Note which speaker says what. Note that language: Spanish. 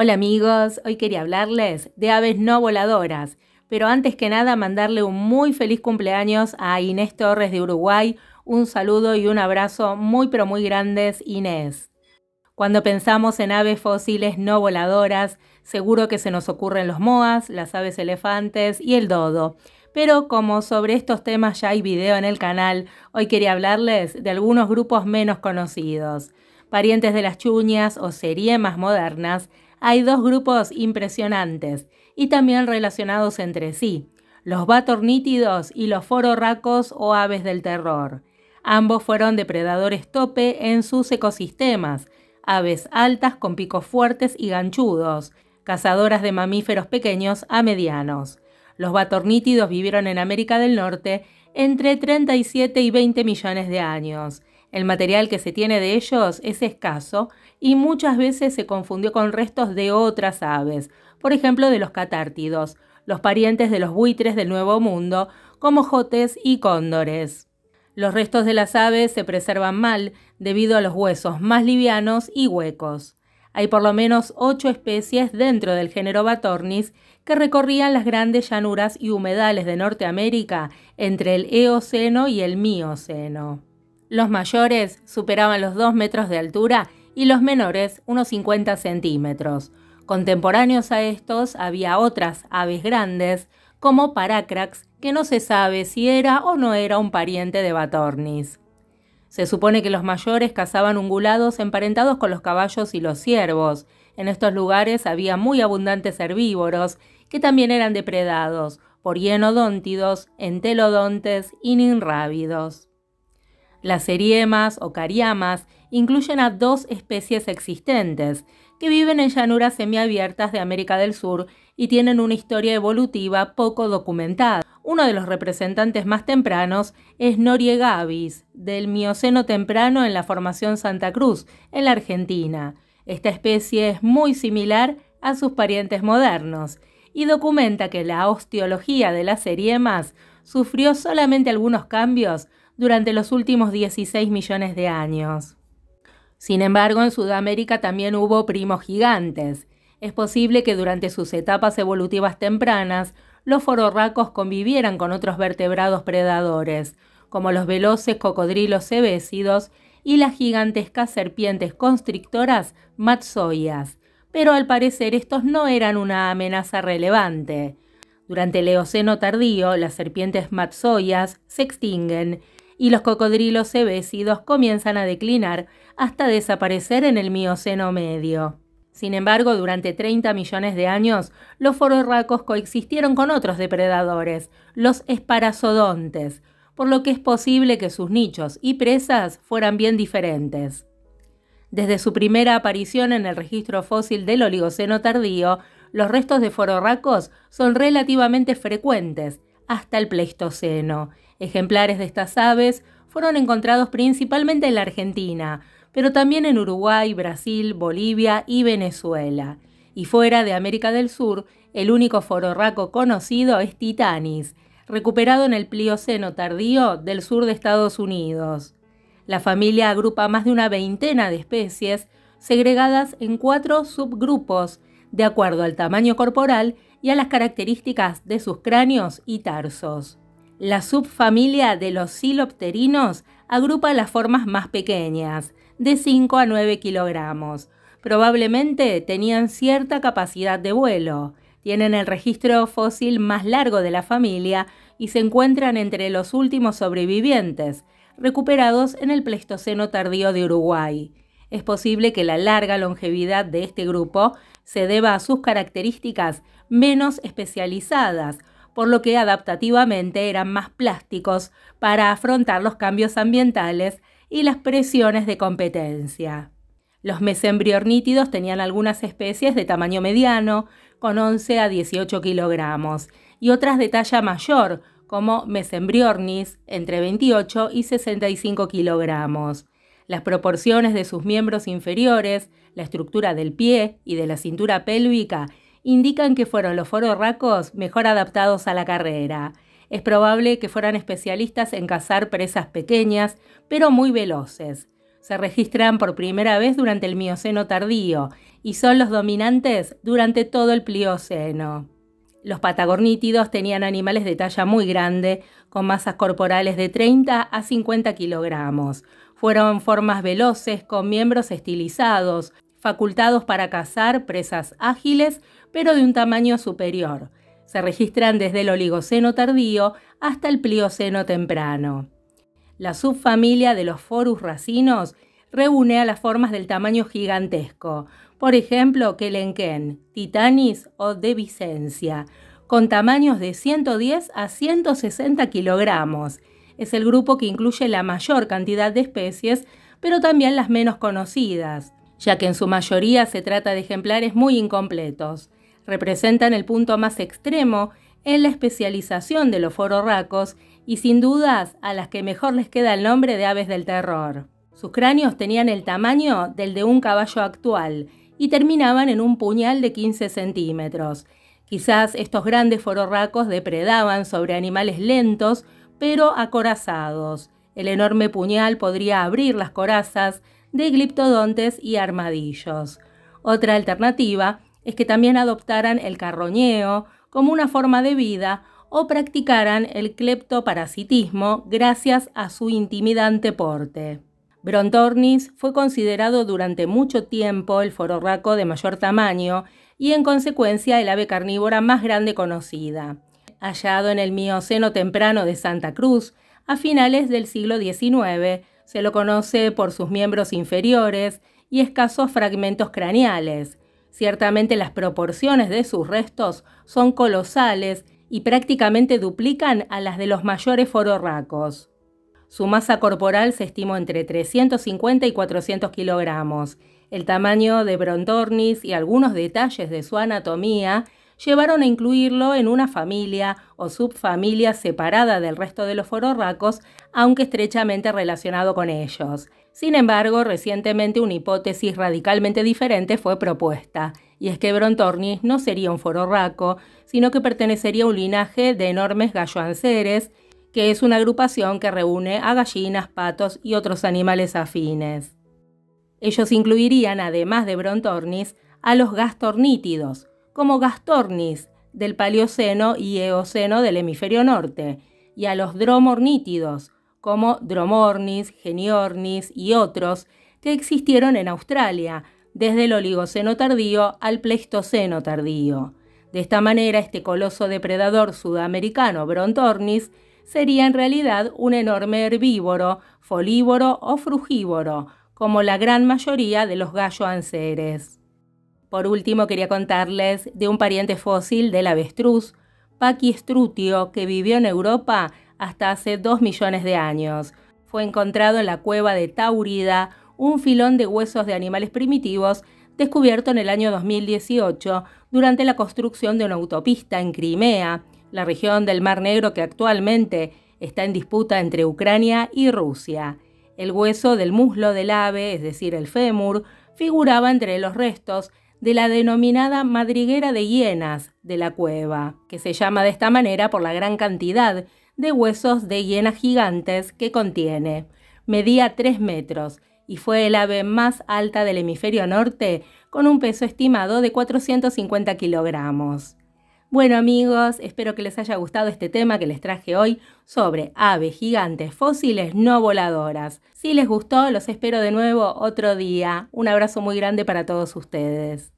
Speaker 1: Hola amigos, hoy quería hablarles de aves no voladoras, pero antes que nada mandarle un muy feliz cumpleaños a Inés Torres de Uruguay, un saludo y un abrazo muy pero muy grandes Inés. Cuando pensamos en aves fósiles no voladoras, seguro que se nos ocurren los moas, las aves elefantes y el dodo. Pero como sobre estos temas ya hay video en el canal, hoy quería hablarles de algunos grupos menos conocidos. Parientes de las chuñas o más modernas, hay dos grupos impresionantes y también relacionados entre sí, los batornítidos y los fororracos o aves del terror. Ambos fueron depredadores tope en sus ecosistemas, aves altas con picos fuertes y ganchudos, cazadoras de mamíferos pequeños a medianos. Los batornítidos vivieron en América del Norte entre 37 y 20 millones de años el material que se tiene de ellos es escaso y muchas veces se confundió con restos de otras aves, por ejemplo de los catártidos, los parientes de los buitres del Nuevo Mundo, como jotes y cóndores. Los restos de las aves se preservan mal debido a los huesos más livianos y huecos. Hay por lo menos ocho especies dentro del género Batornis que recorrían las grandes llanuras y humedales de Norteamérica entre el Eoceno y el Mioceno. Los mayores superaban los 2 metros de altura y los menores unos 50 centímetros. Contemporáneos a estos había otras aves grandes, como Paracrax, que no se sabe si era o no era un pariente de Batornis. Se supone que los mayores cazaban ungulados emparentados con los caballos y los ciervos. En estos lugares había muy abundantes herbívoros, que también eran depredados por hienodóntidos, entelodontes y ninrábidos. Las seriemas o cariamas incluyen a dos especies existentes, que viven en llanuras semiabiertas de América del Sur y tienen una historia evolutiva poco documentada. Uno de los representantes más tempranos es Norie Gavis, del Mioceno temprano en la formación Santa Cruz, en la Argentina. Esta especie es muy similar a sus parientes modernos y documenta que la osteología de las seriemas sufrió solamente algunos cambios durante los últimos 16 millones de años. Sin embargo, en Sudamérica también hubo primos gigantes. Es posible que durante sus etapas evolutivas tempranas, los fororracos convivieran con otros vertebrados predadores, como los veloces cocodrilos cebécidos y las gigantescas serpientes constrictoras matzoyas. pero al parecer estos no eran una amenaza relevante. Durante el Eoceno tardío, las serpientes matzoyas se extinguen y los cocodrilos ebésidos comienzan a declinar hasta desaparecer en el Mioceno medio. Sin embargo, durante 30 millones de años, los fororracos coexistieron con otros depredadores, los esparazodontes, por lo que es posible que sus nichos y presas fueran bien diferentes. Desde su primera aparición en el registro fósil del Oligoceno tardío, los restos de fororracos son relativamente frecuentes hasta el Pleistoceno, Ejemplares de estas aves fueron encontrados principalmente en la Argentina, pero también en Uruguay, Brasil, Bolivia y Venezuela. Y fuera de América del Sur, el único fororraco conocido es Titanis, recuperado en el Plioceno tardío del sur de Estados Unidos. La familia agrupa más de una veintena de especies, segregadas en cuatro subgrupos, de acuerdo al tamaño corporal y a las características de sus cráneos y tarsos. La subfamilia de los silopterinos agrupa las formas más pequeñas, de 5 a 9 kilogramos. Probablemente tenían cierta capacidad de vuelo. Tienen el registro fósil más largo de la familia y se encuentran entre los últimos sobrevivientes, recuperados en el Pleistoceno tardío de Uruguay. Es posible que la larga longevidad de este grupo se deba a sus características menos especializadas, por lo que adaptativamente eran más plásticos para afrontar los cambios ambientales y las presiones de competencia. Los mesembriornítidos tenían algunas especies de tamaño mediano, con 11 a 18 kilogramos, y otras de talla mayor, como mesembriornis, entre 28 y 65 kilogramos. Las proporciones de sus miembros inferiores, la estructura del pie y de la cintura pélvica indican que fueron los fororracos mejor adaptados a la carrera. Es probable que fueran especialistas en cazar presas pequeñas, pero muy veloces. Se registran por primera vez durante el Mioceno tardío y son los dominantes durante todo el Plioceno. Los patagornítidos tenían animales de talla muy grande, con masas corporales de 30 a 50 kilogramos. Fueron formas veloces, con miembros estilizados, facultados para cazar presas ágiles, pero de un tamaño superior. Se registran desde el Oligoceno tardío hasta el Plioceno temprano. La subfamilia de los Forus racinos reúne a las formas del tamaño gigantesco, por ejemplo, Kelenken, Titanis o de con tamaños de 110 a 160 kilogramos. Es el grupo que incluye la mayor cantidad de especies, pero también las menos conocidas, ya que en su mayoría se trata de ejemplares muy incompletos. Representan el punto más extremo en la especialización de los fororracos y sin dudas a las que mejor les queda el nombre de aves del terror. Sus cráneos tenían el tamaño del de un caballo actual y terminaban en un puñal de 15 centímetros. Quizás estos grandes fororracos depredaban sobre animales lentos, pero acorazados. El enorme puñal podría abrir las corazas, de gliptodontes y armadillos. Otra alternativa es que también adoptaran el carroñeo como una forma de vida o practicaran el cleptoparasitismo gracias a su intimidante porte. Brontornis fue considerado durante mucho tiempo el fororraco de mayor tamaño y en consecuencia el ave carnívora más grande conocida. Hallado en el Mioceno temprano de Santa Cruz, a finales del siglo XIX, se lo conoce por sus miembros inferiores y escasos fragmentos craneales. Ciertamente las proporciones de sus restos son colosales y prácticamente duplican a las de los mayores fororracos. Su masa corporal se estimó entre 350 y 400 kilogramos. El tamaño de Brontornis y algunos detalles de su anatomía llevaron a incluirlo en una familia o subfamilia separada del resto de los fororracos, aunque estrechamente relacionado con ellos. Sin embargo, recientemente una hipótesis radicalmente diferente fue propuesta, y es que Brontornis no sería un fororraco, sino que pertenecería a un linaje de enormes galloanceres, que es una agrupación que reúne a gallinas, patos y otros animales afines. Ellos incluirían, además de Brontornis, a los gastornítidos, como gastornis del Paleoceno y Eoceno del hemisferio norte, y a los dromornítidos, como dromornis, geniornis y otros, que existieron en Australia, desde el Oligoceno tardío al Pleistoceno tardío. De esta manera, este coloso depredador sudamericano Brontornis sería en realidad un enorme herbívoro, folívoro o frugívoro, como la gran mayoría de los galloanceres. Por último, quería contarles de un pariente fósil del avestruz, Paquistrutio, que vivió en Europa hasta hace 2 millones de años. Fue encontrado en la cueva de Taurida, un filón de huesos de animales primitivos descubierto en el año 2018 durante la construcción de una autopista en Crimea, la región del Mar Negro que actualmente está en disputa entre Ucrania y Rusia. El hueso del muslo del ave, es decir, el fémur, figuraba entre los restos de la denominada madriguera de hienas de la cueva, que se llama de esta manera por la gran cantidad de huesos de hienas gigantes que contiene. Medía 3 metros y fue el ave más alta del hemisferio norte con un peso estimado de 450 kilogramos. Bueno amigos, espero que les haya gustado este tema que les traje hoy sobre aves gigantes fósiles no voladoras. Si les gustó, los espero de nuevo otro día. Un abrazo muy grande para todos ustedes.